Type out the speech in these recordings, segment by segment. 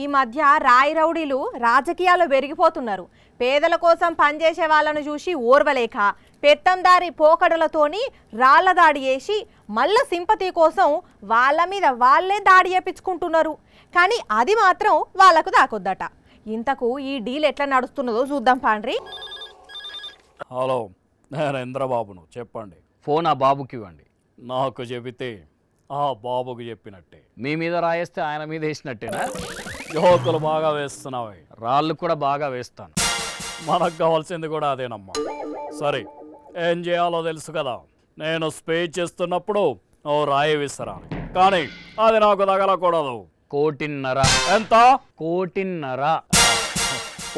ఈ మధ్య రాయి రౌడీలు రాజకీయాల్లో పెరిగిపోతున్నారు పేదల కోసం పనిచేసే వాళ్ళను చూసి ఓర్వలేక పెత్తందారి పోకడలతోని రాళ్ల దాడి చేసి మళ్ళ సింపతి కోసం వాళ్ళ మీద వాళ్ళే దాడి చేపించుకుంటున్నారు కానీ అది మాత్రం వాళ్ళకు దాకొద్దట ఇంతకు ఈ డీల్ ఎట్లా నడుస్తున్నదో చూద్దాం పాండ్రి హలో నరేంద్రబాబును చెప్పండి ఫోన్ ఆ బాబుకి ఇవ్వండి నాకు చెబితే ఆ బాబుకు చెప్పినట్టే మీ మీద రాయేస్తే ఆయన మీద వేసినట్టేనా యువకులు బాగా వేస్తున్నావు రాళ్ళు కూడా బాగా వేస్తాను మనకు కావాల్సింది కూడా అదేనమ్మా సరే ఏం చేయాలో తెలుసు కదా నేను స్పీచ్ చేస్తున్నప్పుడు ఓ రాయి విసరాలి కానీ అది నాకు తగలకూడదు కోటిన్నర ఎంత కోటిన్నర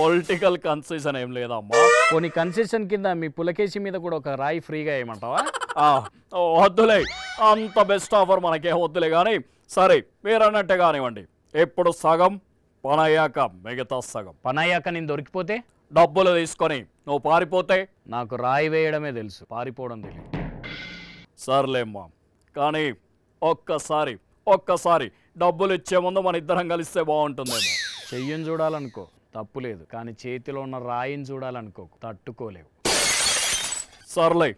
పొలిటికల్ కన్సెషన్ ఏం లేదమ్మా కొన్ని కన్సెషన్ కింద మీ పులకేసి మీద కూడా ఒక రాయి ఫ్రీగా ఏమంటావా వద్దులే అంత బెస్ట్ ఆఫర్ మనకే వద్దులే కానీ సరే మీరు అన్నట్టే కానివ్వండి ఇప్పుడు సగం పనయ్యాక మిగతా సగం పనయ్యాక నేను దొరికిపోతే డబ్బులు తీసుకొని నువ్వు పారిపోతే నాకు రాయి వేయడమే తెలుసు పారిపోవడం తెలియదు సర్లేమ్మా కానీ ఒక్కసారి ఒక్కసారి డబ్బులు ఇచ్చే ముందు మన ఇద్దరం కలిస్తే బాగుంటుందేమో చెయ్యని చూడాలనుకో తప్పు లేదు కానీ చేతిలో ఉన్న రాయిని చూడాలనుకో తట్టుకోలేవు సర్లే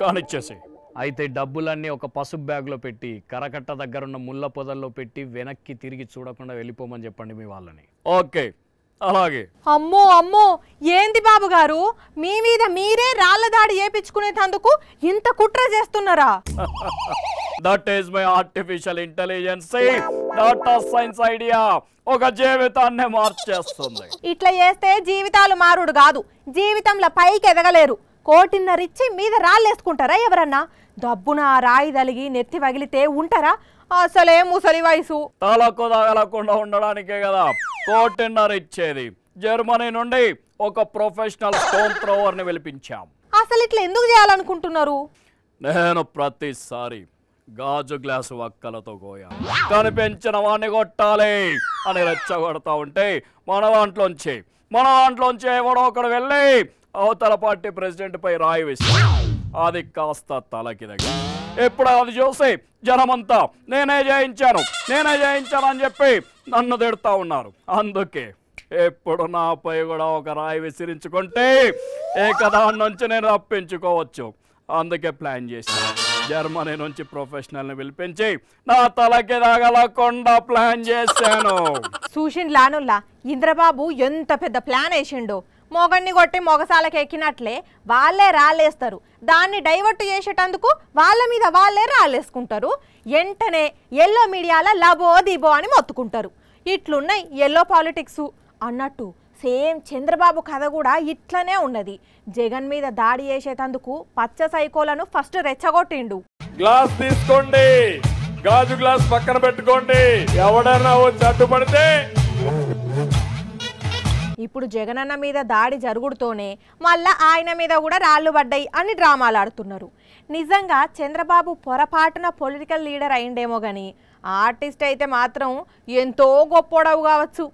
కానిచ్చేసి అయితే డబ్బులన్నీ ఒక పసుపు బ్యాగ్లో పెట్టి కరకట్ట దగ్గరున్న ముళ్ళ పొదల్లో పెట్టి వెనక్కి తిరిగి చూడకుండా వెళ్ళిపోమని చెప్పండి మీ వాళ్ళని ఓకే అలాగే అమ్మో అమ్మో ఏంది బాబు గారు మీ మీద మీరే రాళ్ల దాడి చేపించుకునేటందుకు ఇంత కుట్ర చేస్తున్నారా that is my artificial intelligence data science idea ఒక జీవితాన్ని మార్చేస్తుంది ఇట్లా చేస్తే జీవితాలు మారుడు కాదు జీవితంలో పైకి ఎదగలేరు ఇచ్చి మీద రాళ్ళేసుకుంటారా ఎవరన్నా డబ్బున రాయి తలిగి నెత్తి వగిలితే ఉంటారా అసలే ముసలి వయసు తలకు తగలకుండా ఉండడానికే కదా కోటిన్నర ఇచ్చేది జర్మనీ నుండి ఒక ప్రొఫెషనల్ స్టోన్ ని పిలిపించాం అసలు ఇట్లా ఎందుకు చేయాలనుకుంటున్నారు నేను ప్రతిసారి గాజు గ్లాసు వక్కలతో గోయా కనిపించిన వాడిని కొట్టాలి అని రెచ్చగొడతా ఉంటే మన దాంట్లోంచి మన దాంట్లోంచి ఎవడో ఒకడు వెళ్ళి అవతల పార్టీ ప్రెసిడెంట్పై రాయి వేసి అది కాస్త తలకి దగ్గర ఎప్పుడు అది చూసి జనమంతా నేనే జయించాను నేనే జయించాను అని చెప్పి నన్ను తిడతా ఉన్నారు అందుకే ఎప్పుడు నాపై కూడా ఒక రాయి విసిరించుకుంటే ఏ ఏకదాని నుంచి నేను తప్పించుకోవచ్చు అందుకే ప్లాన్ చేశాను జర్మనీ నుంచి ప్రొఫెషనల్ని పిలిపించి నా తలకి తగలకుండా ప్లాన్ చేశాను లానుల్లా ఇంద్రబాబు ఎంత పెద్ద ప్లాన్ వేసిండో మొగన్ని కొట్టి మొగసాలకు ఎక్కినట్లే వాళ్ళే రాలేస్తారు దాన్ని డైవర్ట్ చేసేటందుకు వాళ్ళ మీద వాళ్ళే రాలేసుకుంటారు వెంటనే ఎల్లో మీడియాల లబో దిబో అని మొత్తుకుంటారు ఇట్లున్నాయి ఎల్లో పాలిటిక్స్ అన్నట్టు సేమ్ చంద్రబాబు కథ కూడా ఇట్లనే ఉన్నది జగన్ మీద దాడి చేసేటందుకు పచ్చ సైకోలను ఫస్ట్ రెచ్చగొట్టిండు గ్లాస్ తీసుకోండి గాజు గ్లాస్ పక్కన పెట్టుకోండి ఎవడన్నా వచ్చి అడ్డుపడితే ఇప్పుడు జగనన్న మీద దాడి జరుగుడుతోనే మళ్ళా ఆయన మీద కూడా రాళ్ళు పడ్డాయి అని డ్రామాలు ఆడుతున్నారు నిజంగా చంద్రబాబు పొరపాటున పొలిటికల్ లీడర్ అయిండేమో కానీ ఆర్టిస్ట్ అయితే మాత్రం ఎంతో గొప్పోడవు కావచ్చు